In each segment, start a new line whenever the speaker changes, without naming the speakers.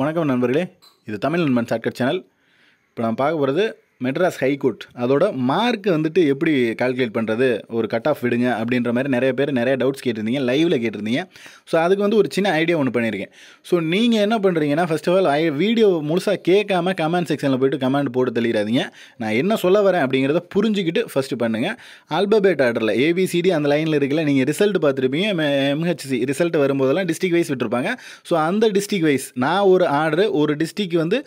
வணக்கம் நண்பர்களே இது தமிழ் நண்பன் ஷார்ட்கட் சேனல் இப்போ நான் பார்க்க போகிறது மெட்ராஸ் ஹைகோர்ட் அதோட மார்க் வந்துட்டு எப்படி கால்குலேட் பண்ணுறது ஒரு கட் ஆஃப் விடுங்க அப்படின்ற மாதிரி நிறைய பேர் நிறைய டவுட்ஸ் கேட்டிருந்தீங்க லைவில் கேட்டிருந்தீங்க ஸோ அதுக்கு வந்து ஒரு சின்ன ஐடியா ஒன்று பண்ணியிருக்கேன் ஸோ நீங்கள் என்ன பண்ணுறீங்கன்னா first of all I video முழுசாக கேட்காம கமெண்ட் செக்ஷனில் போய்ட்டு கமெண்ட் போட்டு தெளிடாதீங்க நான் என்ன சொல்ல வரேன் அப்படிங்கிறத புரிஞ்சுக்கிட்டு ஃபஸ்ட்டு பண்ணுங்கள் ஆல்பபேட் ஆர்டரில் ஏபிசிடி அந்த லைனில் இருக்கல நீங்கள் ரிசல்ட் பார்த்துருப்பீங்க எம்ஹெச்சி ரிசல்ட் வரும்போதெல்லாம் டிஸ்ட்ரிக் வைஸ் விட்டுருப்பாங்க ஸோ அந்த டிஸ்ட்ரிக் வைஸ் நான் ஒரு ஆர்டர் ஒரு டிஸ்ட்ரிக் வந்து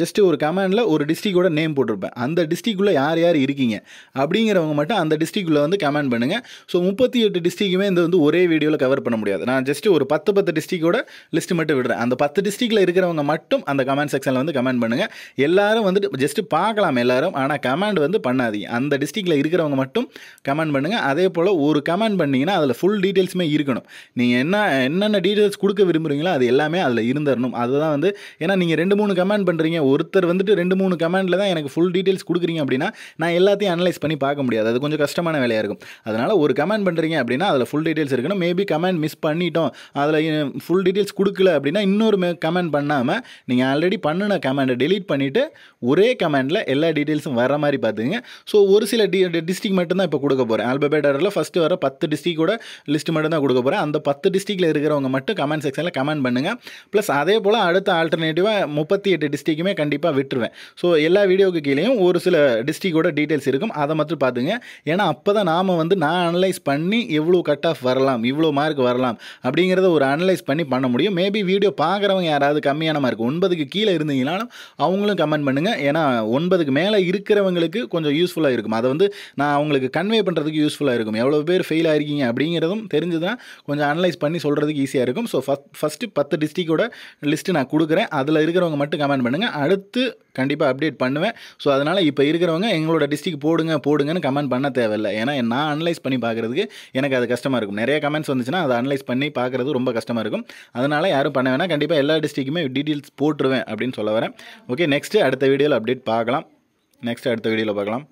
ஜஸ்ட்டு ஒரு கமெண்டில் ஒரு டிஸ்ட்ரிக்டோட நேம் போட்டிருப்பேன் அந்த டிஸ்ட்ரிக்குள்ளே யார் யார் இருக்கீங்க அப்படிங்கிறவங்க மட்டும் அந்த டிஸ்ட்ரிக்குள்ளே வந்து கமெண்ட் பண்ணுங்கள் ஸோ முப்பத்தி எட்டு டிஸ்ட்ரிக்குமே இந்த வந்து ஒரே வீடியோவில் கவர் பண்ண முடியாது நான் ஜஸ்ட்டு ஒரு பத்து பத்து டிஸ்ட்ரிக்டோட லிஸ்ட்டு மட்டும் விடுறேன் அந்த பத்து டிஸ்ட்ரிக்டில் இருக்கிறவங்க மட்டும் அந்த கமெண்ட் செக்ஷனில் வந்து கமெண்ட் பண்ணுங்கள் எல்லாரும் வந்துட்டு ஜஸ்ட்டு பார்க்கலாம் எல்லாரும் ஆனால் கமெண்ட் வந்து பண்ணாதீங்க அந்த டிஸ்ட்ரிக்டில் இருக்கிறவங்க மட்டும் கமெண்ட் பண்ணுங்கள் அதே போல் ஒரு கமெண்ட் பண்ணிங்கன்னா அதில் ஃபுல் டீட்டெயில்ஸுமே இருக்கணும் நீங்கள் என்ன என்னென்ன டீட்டெயில்ஸ் கொடுக்க விரும்புகிறீங்களோ அது எல்லாமே அதில் இருந்துடணும் அதுதான் வந்து ஏன்னா நீங்கள் ரெண்டு மூணு கமெண்ட் பண்ணுறீங்க ஒருத்தர் வந்துட்டு ரெண்டு மூணு கமெண்டில் தான் எனக்கு ஃபுல் டீட்டெயில்ஸ் கொடுக்குறீங்க அப்படின்னா நான் எல்லாத்தையும் அனலைஸ் பண்ணி பார்க்க முடியாது அது கொஞ்சம் கஷ்டமான வேலையாக இருக்கும் அதனால் ஒரு கமெண்ட் பண்ணுறீங்க அப்படின்னா அதில் ஃபுல் டீட்டெயில்ஸ் இருக்கணும் மேபி கமெண்ட் மிஸ் பண்ணிட்டோம் அதில் ஃபுல் டீட்டெயில்ஸ் கொடுக்கல அப்படின்னா இன்னொரு கமெண்ட் பண்ணாமல் நீங்கள் ஆல்ரெடி பண்ணின கமெண்டை டெலீட் பண்ணிவிட்டு ஒரே கமெண்டில் எல்லா டீட்டெயில்ஸும் வர மாதிரி பார்த்துங்க ஸோ ஒரு சில டி டிஸ்ட்ரிக் மட்டும்தான் இப்போ கொடுக்க போகிறேன் ஆல்பபேட்டரில் ஃபஸ்ட்டு வர பத்து டிஸ்ட்ரிக்டோட லிஸ்ட் மட்டும் தான் கொடுக்க போகிறேன் அந்த பத்து டிஸ்ட்ரிக்டில் இருக்கிறவங்க மட்டும் கமெண்ட் செக்ஷனில் கமெண்ட் பண்ணுங்கள் ப்ளஸ் அதே போல் அடுத்த ஆல்டர்னேட்டிவாக முப்பத்தி எட்டு டிஸ்ட்ரிக்குமே எல்லாமே கண்டிப்பாக விட்டுருவேன் ஸோ எல்லா வீடியோவுக்கு கீழேயும் ஒரு சில டிஸ்ட்ரிக்டோட டீட்டெயில்ஸ் இருக்கும் அதை மட்டும் பார்த்துங்க ஏன்னா அப்போ தான் நாம் வந்து நான் அனலைஸ் பண்ணி எவ்வளோ கட் ஆஃப் வரலாம் இவ்வளோ மார்க் வரலாம் அப்படிங்கிறத ஒரு அனலைஸ் பண்ணி பண்ண முடியும் மேபி வீடியோ பார்க்குறவங்க யாராவது கம்மியான மார்க் ஒன்பதுக்கு கீழே இருந்தீங்கனாலும் அவங்களும் கமெண்ட் பண்ணுங்கள் ஏன்னா ஒன்பதுக்கு மேலே இருக்கிறவங்களுக்கு கொஞ்சம் யூஸ்ஃபுல்லாக இருக்கும் அதை வந்து நான் அவங்களுக்கு கன்வே பண்ணுறதுக்கு யூஸ்ஃபுல்லாக இருக்கும் எவ்வளோ பேர் ஃபெயில் ஆகிருக்கீங்க அப்படிங்கிறதும் தெரிஞ்சுதான் கொஞ்சம் அனலைஸ் பண்ணி சொல்கிறதுக்கு ஈஸியாக இருக்கும் ஸோ ஃபஸ்ட் ஃபஸ்ட்டு பத்து டிஸ்ட்ரிக்டோட லிஸ்ட்டு நான் கொடுக்குறேன் அதில் இருக்கிறவங்க மட்டும் கமெண்ட் பண்ணுங்கள் அடுத்து கண்டிப்பாக அப்டேட் பண்ணுவேன் ஸோ அதனால் இப்போ இருக்கிறவங்க எங்களோட டிஸ்ட்ரிக் போடுங்க போடுங்கன்னு கமெண்ட் பண்ண தேவையில்லை ஏன்னா நான் அனலைஸ் பண்ணி பார்க்குறதுக்கு எனக்கு அது கஷ்டமாக இருக்கும் நிறைய கமெண்ட்ஸ் வந்துச்சுன்னா அதை அனலைஸ் பண்ணி பார்க்குறது ரொம்ப கஷ்டமாக இருக்கும் அதனால் யாரும் பண்ண வேணால் கண்டிப்பாக எல்லா டிஸ்ட்ரிக்குமே டீட்டெயில்ஸ் போட்டுருவேன் அப்படின்னு சொல்ல வரேன் ஓகே நெக்ஸ்ட்டு அடுத்த வீடியோவில் அப்டேட் பார்க்கலாம் நெக்ஸ்ட் அடுத்த வீடியோவில் பார்க்கலாம்